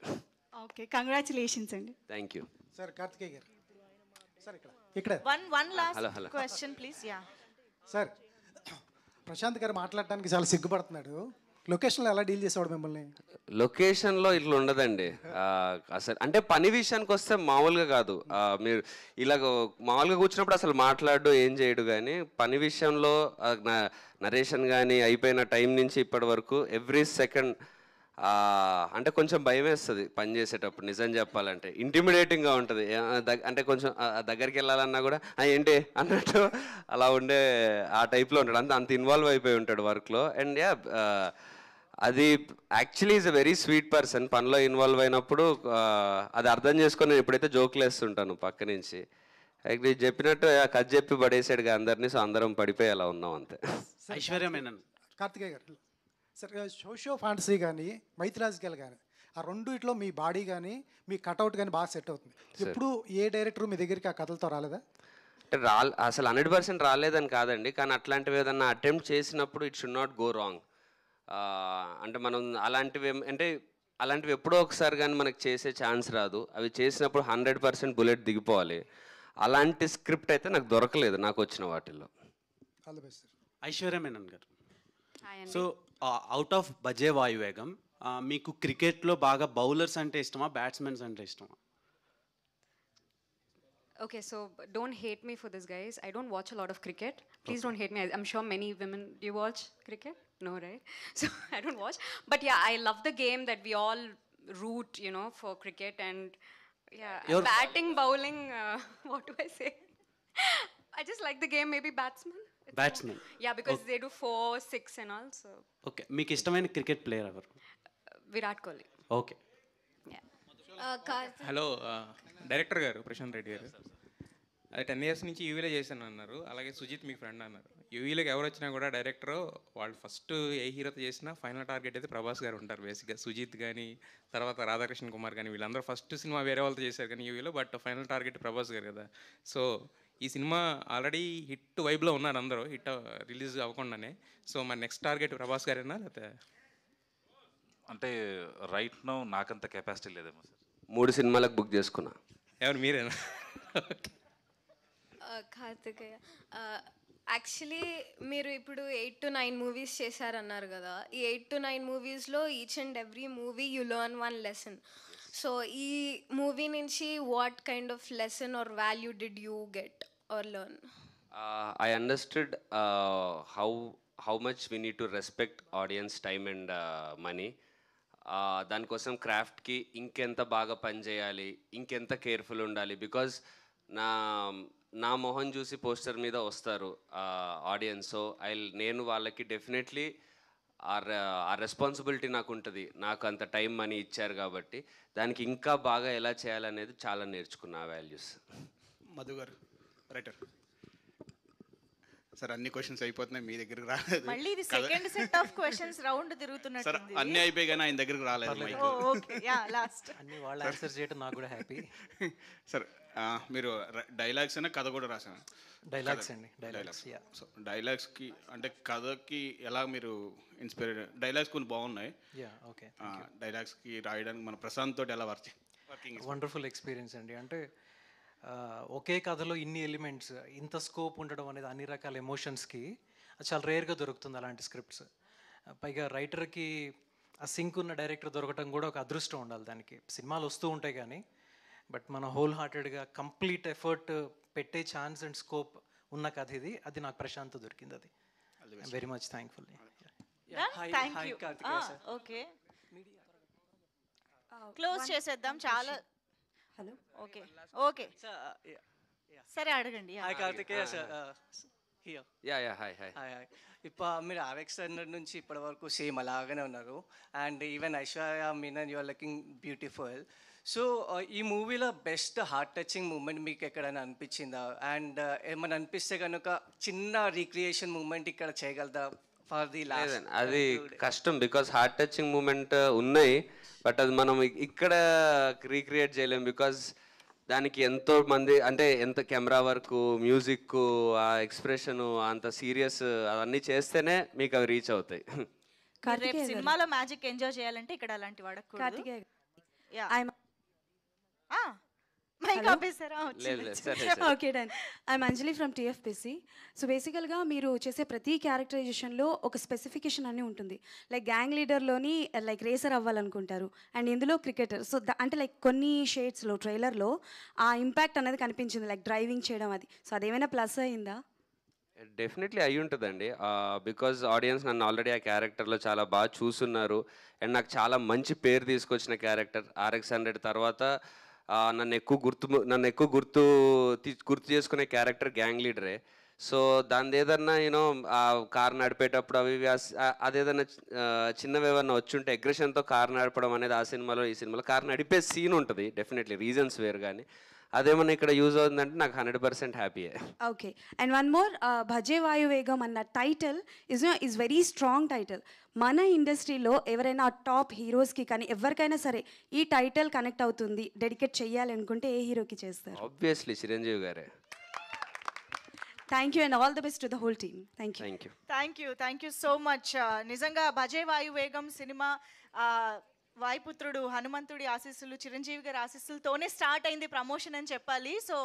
ఓకే కంగ్రాచులేషన్స్ అండి థ్యాంక్ యూ సార్ కార్తికేయ గారు సార్ ఇక్కడ ఇక్కడ one one last question please yeah sir Prashanth గారు మాట్లాడడానికి చాలా సిగ్గుపడుతున్నాడు లొకేషన్లో ఎలా డీల్ చేసేవాడు మిమ్మల్ని లొకేషన్లో ఇట్లా ఉండదండి అసలు అంటే పని విషయానికి వస్తే మామూలుగా కాదు మీరు ఇలాగ మామూలుగా కూర్చున్నప్పుడు అసలు మాట్లాడు ఏం చేయడు కానీ పని విషయంలో నరేషన్ కానీ అయిపోయిన టైం నుంచి ఇప్పటి వరకు ఎవ్రీ సెకండ్ అంటే కొంచెం భయం వేస్తుంది పని చేసేటప్పుడు నిజం చెప్పాలంటే ఇంటిమిడేటింగ్గా ఉంటుంది అంటే కొంచెం దగ్గరికి వెళ్ళాలన్నా కూడా ఏంటి అన్నట్టు అలా ఉండే ఆ టైప్లో ఉంటాడు అంత అంత ఇన్వాల్వ్ అయిపోయి ఉంటాడు వర్క్లో అండ్ యా అది actually is a very sweet person పనిలో ఇన్వాల్వ్ అయినప్పుడు అది అర్థం చేసుకొని నేను ఎప్పుడైతే జోకులు వేస్తుంటాను పక్క నుంచి నేను చెప్పినట్టు కథ చెప్పి పడేసాడుగా అందరినీ సో అందరం పడిపోయి అలా ఉన్నాం అంతే ఐశ్వర్యమైన కార్తికేయ గారు సార్ సోషో ఫాన్సీ కానీ మైత్రాజికల్ కానీ ఆ రెండు ఇట్లో మీ బాడీ కానీ మీ కట్అవుట్ కానీ బాగా సెట్ అవుతుంది ఎప్పుడు ఏ డైరెక్టర్ మీ దగ్గరికి ఆ కథలతో రాలేదా అంటే రా అసలు హండ్రెడ్ పర్సెంట్ రాలేదని కాదండి కానీ అట్లాంటివి ఏదన్నా అటెంప్ట్ చేసినప్పుడు it should not go wrong అంటే మనం అలాంటివి అంటే అలాంటివి ఎప్పుడో ఒకసారి కానీ మనకు చేసే ఛాన్స్ రాదు అవి చేసినప్పుడు హండ్రెడ్ పర్సెంట్ బుల్లెట్ దిగిపోవాలి అలాంటి స్క్రిప్ట్ అయితే నాకు దొరకలేదు నాకు వచ్చిన వాటిల్లో ఐశ్వర్య మేనన్ గారు సో అవుట్ ఆఫ్ బజే వాయువేగం మీకు క్రికెట్లో బాగా బౌలర్స్ అంటే ఇష్టమా బ్యాట్స్మెన్స్ అంటే ఇష్టమా Okay, so don't hate me for this, guys. I don't watch a lot of cricket. Please okay. don't hate me. I, am sure many women. Do you watch cricket? No, right? So I don't watch. But yeah, I love the game that we all root, you know, for cricket and yeah, batting, bowling. Uh, what do I say? I just like the game. Maybe batsman. Batsman. Yeah, because because they do four six and okay, okay మీకు ఇష్టమైన cricket player ఎవరు uh, Virat Kohli. Okay. Hello director గారు ప్రశాంత్ రెడ్డి గారు అది ten years నుంచి యూవీలో చేశాను అన్నారు అలాగే సుజిత్ మీ ఫ్రెండ్ అన్నారు యూవీలోకి ఎవరు వచ్చినా కూడా డైరెక్టర్ వాళ్ళు ఫస్ట్ ఏ హీరోతో చేసినా ఫైనల్ టార్గెట్ అయితే ప్రభాస్ గారు ఉంటారు బేసిక్గా సుజిత్ కానీ తర్వాత రాధాకృష్ణ కుమార్ కానీ వీళ్ళందరూ ఫస్ట్ సినిమా వేరే వాళ్ళతో చేశారు కానీ యూవీలో బట్ ఫైనల్ టార్గెట్ ప్రభాస్ గారు కదా సో ఈ సినిమా ఆల్రెడీ హిట్ వైబ్లో ఉన్నారు అందరూ హిట్ రిలీజ్ అవ్వకుండానే సో మరి నెక్స్ట్ టార్గెట్ ప్రభాస్ గారేనా లేకపోతే అంటే రైట్ నో నాకంత కెపాసిటీ లేదేమో సార్ మూడు సినిమాలకు బుక్ చేసుకున్నా ఎవరు మీరేనా కార్తికేయ యాక్చువల్లీ మీరు ఇప్పుడు ఎయిట్ టు నైన్ మూవీస్ చేశారన్నారు కదా ఈ ఎయిట్ టు నైన్ మూవీస్లో each and every movie you learn one lesson so ఈ మూవీ నుంచి what kind of lesson or value did you get or learn I understood how how much we need to respect audience time and money దానికోసం క్రాఫ్ట్కి ఇంకెంత బాగా పనిచేయాలి ఇంకెంత careful ఉండాలి because నా నా మొహం చూసి పోస్టర్ మీద వస్తారు ఆడియన్స్ సో ఐ నేను వాళ్ళకి డెఫినెట్లీ ఆ రెస్పాన్సిబిలిటీ నాకు ఉంటుంది నాకు అంత టైం మనీ ఇచ్చారు కాబట్టి దానికి ఇంకా బాగా ఎలా చేయాలనేది చాలా నేర్చుకున్నా వాల్యూస్ మధుగర్ రైటర్ సార్ అన్ని క్వశ్చన్స్ అయిపోతున్నాయి మీ దగ్గరకు రాలేదు మళ్ళీ ఇది second set of questions round తిరుగుతున్నట్టు సార్ అన్ని అయిపోయి కానీ ఆయన దగ్గరకు రాలేదు ఓకే యా లాస్ట్ అన్ని వాళ్ళ ఆన్సర్ చేయడం నాకు కూడా హ్యాపీ సార్ మీరు డైలాగ్స్ అయినా కథ కూడా రాసారు డైలాగ్స్ అండి డైలాగ్స్ సో డైలాగ్స్కి అంటే కథకి ఎలా మీరు ఇన్స్పైర్ డైలాగ్స్ కొన్ని బాగున్నాయి ఓకే డైలాగ్స్కి రాయడానికి మన ప్రశాంత్ తోటి ఎలా వర్కింగ్ వండర్ఫుల్ ఎక్స్పీరియన్స్ అండి అంటే ఒకే కథలో ఇన్ని ఎలిమెంట్స్ ఇంత స్కోప్ ఉండడం అనేది అన్ని రకాల ఎమోషన్స్కి చాలా రేర్గా దొరుకుతుంది అలాంటి స్క్రిప్ట్స్ పైగా రైటర్కి ఆ సింక్ ఉన్న డైరెక్టర్ దొరకటం కూడా ఒక అదృష్టం ఉండాలి దానికి సినిమాలు వస్తూ ఉంటాయి కానీ బట్ మన హోల్ హార్టెడ్గా కంప్లీట్ ఎఫర్ట్ పెట్టే ఛాన్స్ అండ్ స్కోప్ ఉన్న కథ ఇది అది నాకు ప్రశాంత్ దొరికింది అది very much thankful okay close చేసేద్దాం చాలా హలో ఓకే ఓకే uh, సరే అడగండి yeah yeah hi hi hi hi ఇప్పుడు మీరు ఆర్ఎక్స్ హండ్రెడ్ నుంచి ఇప్పటి వరకు సేమ్ అలాగనే ఉన్నారు and even Aishwarya Menon your looking beautiful so ఈ మూవీలో బెస్ట్ హార్ట్ టచింగ్ మూమెంట్ మీకు ఎక్కడైనా అనిపించిందా అండ్ uh, ఏమైనా అనిపిస్తే కనుక చిన్న రీక్రియేషన్ మూమెంట్ ఇక్కడ చేయగలదా ఫర్ ది అది కష్టం బికాస్ హార్ట్ టచింగ్ మూమెంట్ ఉన్నాయి బట్ అది మనం ఇక్కడ రీక్రియేట్ చేయలేం బికాస్ దానికి ఎంతో మంది అంటే ఎంత కెమెరా వర్క్ మ్యూజిక్ ఆ ఎక్స్ప్రెషన్ అంత సీరియస్ అవన్నీ చేస్తేనే మీకు అవి రీచ్ అవుతాయి సినిమాలో మ్యాజిక్ ఎంజాయ్ చేయాలంటే ఇక్కడ అలాంటి వాడకు mike okay done I'm Anjali from TFPC so బేసికల్గా మీరు చేసే ప్రతి క్యారెక్టరైజేషన్లో ఒక స్పెసిఫికేషన్ అని ఉంటుంది లైక్ గ్యాంగ్ లీడర్లోని లైక్ రేసర్ అవ్వాలనుకుంటారు అండ్ ఇందులో క్రికెటర్ సో అంటే లైక్ కొన్ని షేడ్స్లో ట్రైలర్లో ఆ ఇంపాక్ట్ అనేది కనిపించింది లైక్ డ్రైవింగ్ చేయడం అది సో అదేమైనా ప్లస్ అయిందా డెఫినెట్లీ అయి ఉంటుందండి బికాజ్ ఆడియన్స్ నన్ను ఆల్రెడీ ఆ క్యారెక్టర్లో చాలా బాగా చూస్తున్నారు అండ్ నాకు చాలా మంచి పేరు తీసుకొచ్చిన క్యారెక్టర్ ఆర్ఎక్స్ హండ్రెడ్ తర్వాత నన్ను ఎక్కువ గుర్తు నన్ను ఎక్కువ గుర్తు గుర్తు చేసుకునే క్యారెక్టర్ గ్యాంగ్ లీడరే సో దాని ఏదన్నా యూనో ఆ కార్ నడిపేటప్పుడు అవి అదేదన్నా చిన్నవి ఏమన్నా వచ్చుంటే అగ్రెషన్తో కార్ నడపడం అనేది ఆ సినిమాలో ఈ సినిమాలో కార్ నడిపే సీన్ ఉంటుంది డెఫినెట్లీ రీజన్స్ వేరు కానీ అదేమన్నా ఇక్కడ యూజ్ అవుతుందంటే నాకు hundred percent happy okay and one more Bhaje Vayu Vegam అన్న title is is very strong title మన ఇండస్ట్రీలో ఎవరైనా టాప్ హీరోస్కి కానీ ఎవరికైనా సరే ఈ టైటిల్ కనెక్ట్ అవుతుంది డెడికేట్ చేయాలి అనుకుంటే ఏ హీరోకి చేస్తారు ఆబ్వియస్లీ చిరంజీవి గారే thank you and all the best to the whole team thank you thank you thank you so much నిజంగా భజే వాయు వేగం సినిమా uh, వాయుపుత్రుడు హనుమంతుడి ఆశీస్సులు చిరంజీవి గారి ఆశీస్సులతోనే స్టార్ట్ అయింది ప్రమోషన్ అని చెప్పాలి సో